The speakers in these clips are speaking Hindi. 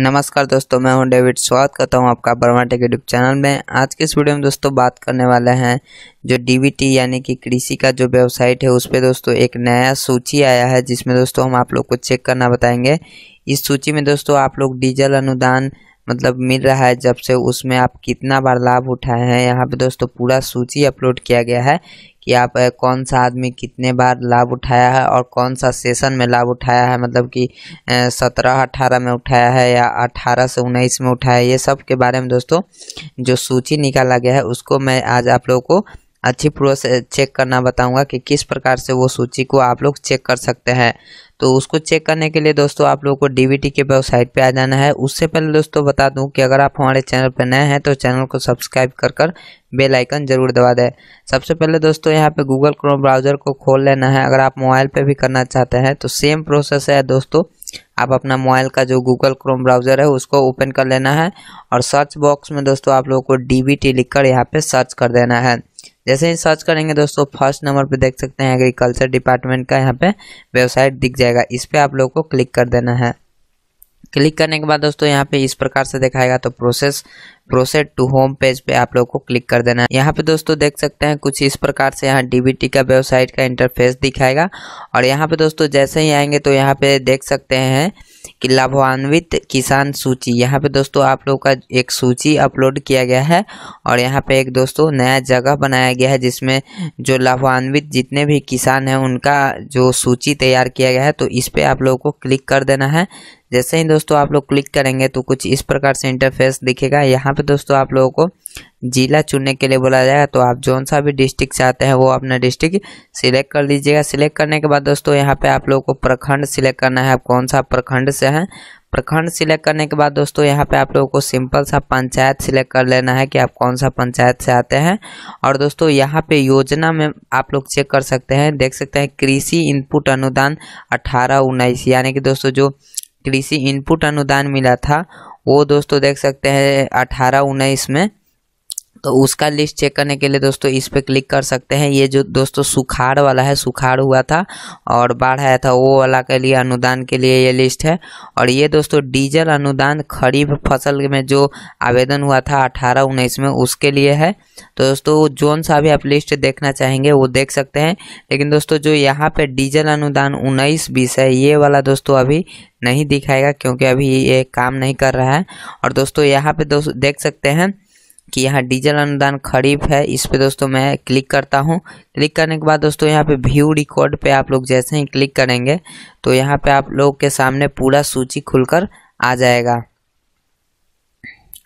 नमस्कार दोस्तों मैं हूं डेविड स्वागत करता हूं आपका बर्मा टेक यूट्यूब चैनल में आज के इस वीडियो में दोस्तों बात करने वाले हैं जो डीबीटी यानी कि कृषि का जो वेबसाइट है उस पर दोस्तों एक नया सूची आया है जिसमें दोस्तों हम आप लोग को चेक करना बताएंगे इस सूची में दोस्तों आप लोग डीजल अनुदान मतलब मिल रहा है जब से उसमें आप कितना बार लाभ उठाए हैं यहाँ पे दोस्तों पूरा सूची अपलोड किया गया है कि आप कौन सा आदमी कितने बार लाभ उठाया है और कौन सा सेशन में लाभ उठाया है मतलब कि सत्रह अठारह में उठाया है या अठारह से उन्नीस में उठाया है ये सब के बारे में दोस्तों जो सूची निकाला गया है उसको मैं आज आप लोगों को अच्छी प्रोसेस चेक करना बताऊंगा कि किस प्रकार से वो सूची को आप लोग चेक कर सकते हैं तो उसको चेक करने के लिए दोस्तों आप लोगों को डीवीटी के वेबसाइट पे आ जाना है उससे पहले दोस्तों बता दूं कि अगर आप हमारे चैनल पर नए हैं तो चैनल को सब्सक्राइब कर कर बेल आइकन जरूर दबा दें सबसे पहले दोस्तों यहाँ पे गूगल क्रोम ब्राउज़र को खोल लेना है अगर आप मोबाइल पर भी करना चाहते हैं तो सेम प्रोसेस है दोस्तों आप अपना मोबाइल का जो गूगल क्रोम ब्राउज़र है उसको ओपन कर लेना है और सर्च बॉक्स में दोस्तों आप लोगों को डी लिखकर लिख कर यहाँ पर सर्च कर देना है जैसे ही सर्च करेंगे दोस्तों फर्स्ट नंबर पे देख सकते हैं एग्रीकल्चर डिपार्टमेंट का यहाँ पे वेबसाइट दिख जाएगा इस पर आप लोग को क्लिक कर देना है क्लिक करने के बाद दोस्तों यहाँ पे इस प्रकार से दिखाएगा तो process process to home page पे आप लोग को क्लिक कर देना है यहाँ पे दोस्तों देख सकते हैं कुछ इस प्रकार से यहाँ डीबीटी का वेबसाइट का इंटरफेस दिखाएगा और यहाँ पे दोस्तों जैसे ही आएंगे तो यहाँ पे देख सकते हैं कि लाभान्वित किसान सूची यहाँ पे दोस्तों आप लोग का एक सूची अपलोड किया गया है और यहाँ पे एक दोस्तों नया जगह बनाया गया है जिसमें जो लाभान्वित जितने भी किसान हैं उनका जो सूची तैयार किया गया है तो इस पर आप लोगों को क्लिक कर देना है जैसे ही दोस्तों आप लोग क्लिक करेंगे तो कुछ इस प्रकार से इंटरफेस दिखेगा यहाँ पे दोस्तों आप लोगों को जिला चुनने के लिए बोला जाएगा तो आप जौन सा भी डिस्ट्रिक्ट चाहते हैं वो अपना डिस्ट्रिक्ट सिलेक्ट कर लीजिएगा सिलेक्ट करने के बाद दोस्तों यहाँ पे आप लोगों को प्रखंड सिलेक्ट करना है आप कौन सा प्रखंड से हैं प्रखंड सिलेक्ट करने के बाद दोस्तों यहाँ पे आप लोगों को सिंपल सा पंचायत सिलेक्ट कर लेना है कि आप कौन सा पंचायत से आते हैं और दोस्तों यहाँ पे योजना में आप लोग चेक कर सकते हैं देख सकते हैं कृषि इनपुट अनुदान अठारह उन्नीस यानी कि दोस्तों जो कृषि इनपुट अनुदान मिला था वो दोस्तों देख सकते हैं अठारह उन्नीस में तो उसका लिस्ट चेक करने के लिए दोस्तों इस पर क्लिक कर सकते हैं ये जो दोस्तों सुखाड़ वाला है सुखाड़ हुआ था और बाढ़ आया था वो वाला के लिए अनुदान के लिए ये लिस्ट है और ये दोस्तों डीजल अनुदान खरीफ फसल में जो आवेदन हुआ था अठारह उन्नीस में उसके लिए है तो दोस्तों जोन सा भी आप लिस्ट देखना चाहेंगे वो देख सकते हैं लेकिन दोस्तों जो यहाँ पर डीजल अनुदान उन्नीस बीस है ये वाला दोस्तों अभी नहीं दिखाएगा क्योंकि अभी ये काम नहीं कर रहा है और दोस्तों यहाँ पे दोस्तों देख सकते हैं कि यहाँ डीजल अनुदान खरीफ है इस पे दोस्तों मैं क्लिक करता हूँ क्लिक करने के बाद दोस्तों यहाँ पे व्यू रिकॉर्ड पे आप लोग जैसे ही क्लिक करेंगे तो यहाँ पे आप लोग के सामने पूरा सूची खुलकर आ जाएगा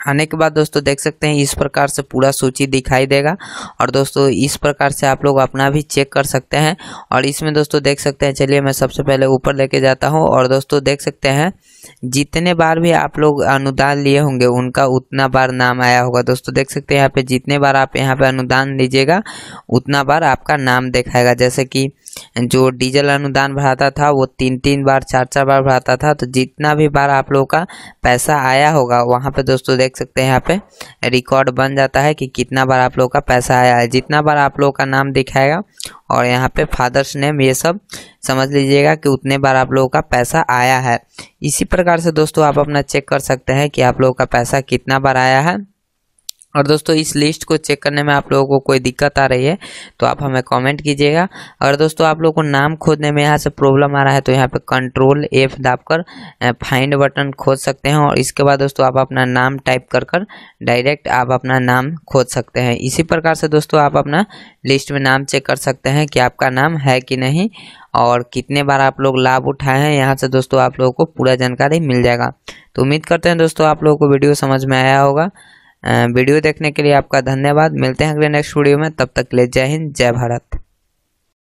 आने के बाद दोस्तों देख सकते हैं इस प्रकार से पूरा सूची दिखाई देगा और दोस्तों इस प्रकार से आप लोग अपना भी चेक कर सकते हैं और इसमें दोस्तों देख सकते हैं चलिए मैं सबसे पहले ऊपर लेके जाता हूँ और दोस्तों देख सकते हैं जितने बार भी आप लोग अनुदान लिए होंगे उनका उतना बार नाम आया होगा दोस्तों देख सकते हैं यहाँ पे जितने बार आप यहाँ पे अनुदान लीजिएगा उतना बार आपका नाम देखाएगा जैसे कि जो डीजल अनुदान भराता था वो तीन तीन बार चार चार बार भराता था तो जितना भी बार आप लोगों का पैसा आया होगा वहाँ पे दोस्तों देख सकते हैं यहाँ पे रिकॉर्ड बन जाता है कि कितना बार आप लोगों का पैसा आया है जितना बार आप लोगों का नाम दिखाएगा और यहाँ पे फादर्स नेम ये सब समझ लीजिएगा कि उतने बार आप लोगों का पैसा आया है इसी प्रकार से दोस्तों आप अपना चेक कर सकते हैं कि आप लोगों का पैसा कितना बार आया है और दोस्तों इस लिस्ट को चेक करने में आप लोगों को कोई दिक्कत आ रही है तो आप हमें कमेंट कीजिएगा और दोस्तों आप लोगों को नाम खोजने में यहाँ से प्रॉब्लम आ रहा है तो यहाँ पे कंट्रोल एफ दाबकर फाइंड बटन खोज सकते हैं और इसके बाद दोस्तों आप अपना नाम टाइप कर कर डायरेक्ट आप अपना नाम खोज सकते हैं इसी प्रकार से दोस्तों आप अपना लिस्ट में नाम चेक कर सकते हैं कि आपका नाम है कि नहीं और कितने बार आप लोग लाभ उठाए हैं यहाँ से दोस्तों आप लोगों को पूरा जानकारी मिल जाएगा तो उम्मीद करते हैं दोस्तों आप लोगों को वीडियो समझ में आया होगा वीडियो देखने के लिए आपका धन्यवाद मिलते हैं अगले नेक्स्ट वीडियो में तब तक ले जय हिंद जय भारत